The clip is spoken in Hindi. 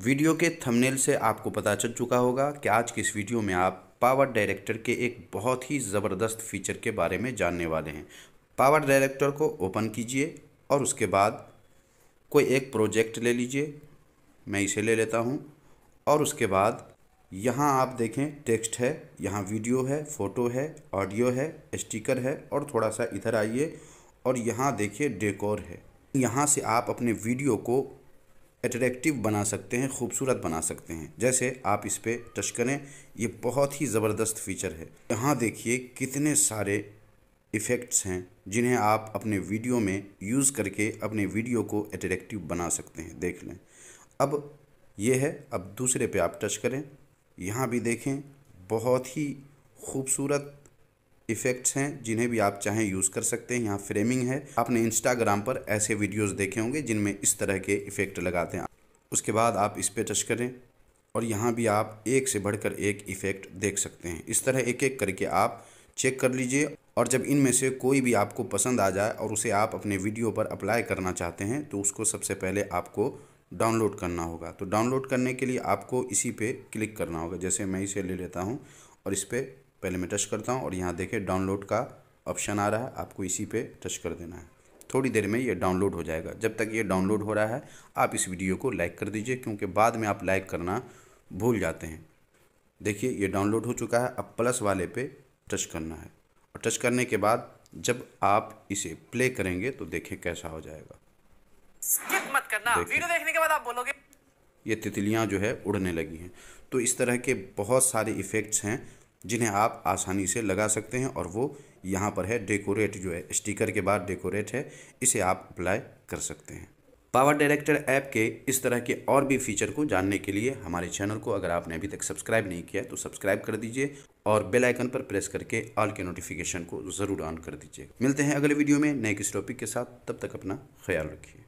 वीडियो के थंबनेल से आपको पता चल चुका होगा कि आज की इस वीडियो में आप पावर डायरेक्टर के एक बहुत ही ज़बरदस्त फीचर के बारे में जानने वाले हैं पावर डायरेक्टर को ओपन कीजिए और उसके बाद कोई एक प्रोजेक्ट ले लीजिए मैं इसे ले लेता हूँ और उसके बाद यहाँ आप देखें टेक्स्ट है यहाँ वीडियो है फ़ोटो है ऑडियो है स्टिकर है और थोड़ा सा इधर आइए और यहाँ देखिए डेकोर है यहाँ से आप अपने वीडियो को एट्रैक्टिव बना सकते हैं खूबसूरत बना सकते हैं जैसे आप इस पर टच करें ये बहुत ही ज़बरदस्त फीचर है यहाँ देखिए कितने सारे इफ़ेक्ट्स हैं जिन्हें आप अपने वीडियो में यूज़ करके अपने वीडियो को एट्रैक्टिव बना सकते हैं देख लें अब ये है अब दूसरे पे आप टच करें यहाँ भी देखें बहुत ही खूबसूरत इफेक्ट्स हैं जिन्हें भी आप चाहें यूज़ कर सकते हैं यहाँ फ्रेमिंग है आपने इंस्टाग्राम पर ऐसे वीडियोस देखे होंगे जिनमें इस तरह के इफेक्ट लगाते हैं उसके बाद आप इस पर टच करें और यहाँ भी आप एक से बढ़कर एक इफ़ेक्ट देख सकते हैं इस तरह एक एक करके आप चेक कर लीजिए और जब इनमें से कोई भी आपको पसंद आ जाए और उसे आप अपने वीडियो पर अप्लाई करना चाहते हैं तो उसको सबसे पहले आपको डाउनलोड करना होगा तो डाउनलोड करने के लिए आपको इसी पे क्लिक करना होगा जैसे मैं इसे ले लेता हूँ और इस पर पहले मैं टच करता हूँ और यहाँ देखें डाउनलोड का ऑप्शन आ रहा है आपको इसी पे टच कर देना है थोड़ी देर में ये डाउनलोड हो जाएगा जब तक ये डाउनलोड हो रहा है आप इस वीडियो को लाइक कर दीजिए क्योंकि बाद में आप लाइक करना भूल जाते हैं देखिए ये डाउनलोड हो चुका है अब प्लस वाले पे टच करना है और टच करने के बाद जब आप इसे प्ले करेंगे तो देखें कैसा हो जाएगा स्किप मत करना वीडियो देखने के बाद आप बोलोगे ये तितलियाँ जो है उड़ने लगी हैं तो इस तरह के बहुत सारे इफ़ेक्ट्स हैं जिन्हें आप आसानी से लगा सकते हैं और वो यहाँ पर है डेकोरेट जो है स्टिकर के बाद डेकोरेट है इसे आप अप्लाई कर सकते हैं पावर डायरेक्टर ऐप के इस तरह के और भी फीचर को जानने के लिए हमारे चैनल को अगर आपने अभी तक सब्सक्राइब नहीं किया तो सब्सक्राइब कर दीजिए और बेल आइकन पर प्रेस करके ऑल के नोटिफिकेशन को ज़रूर ऑन कर दीजिए मिलते हैं अगले वीडियो में नए किस टॉपिक के साथ तब तक अपना ख्याल रखिए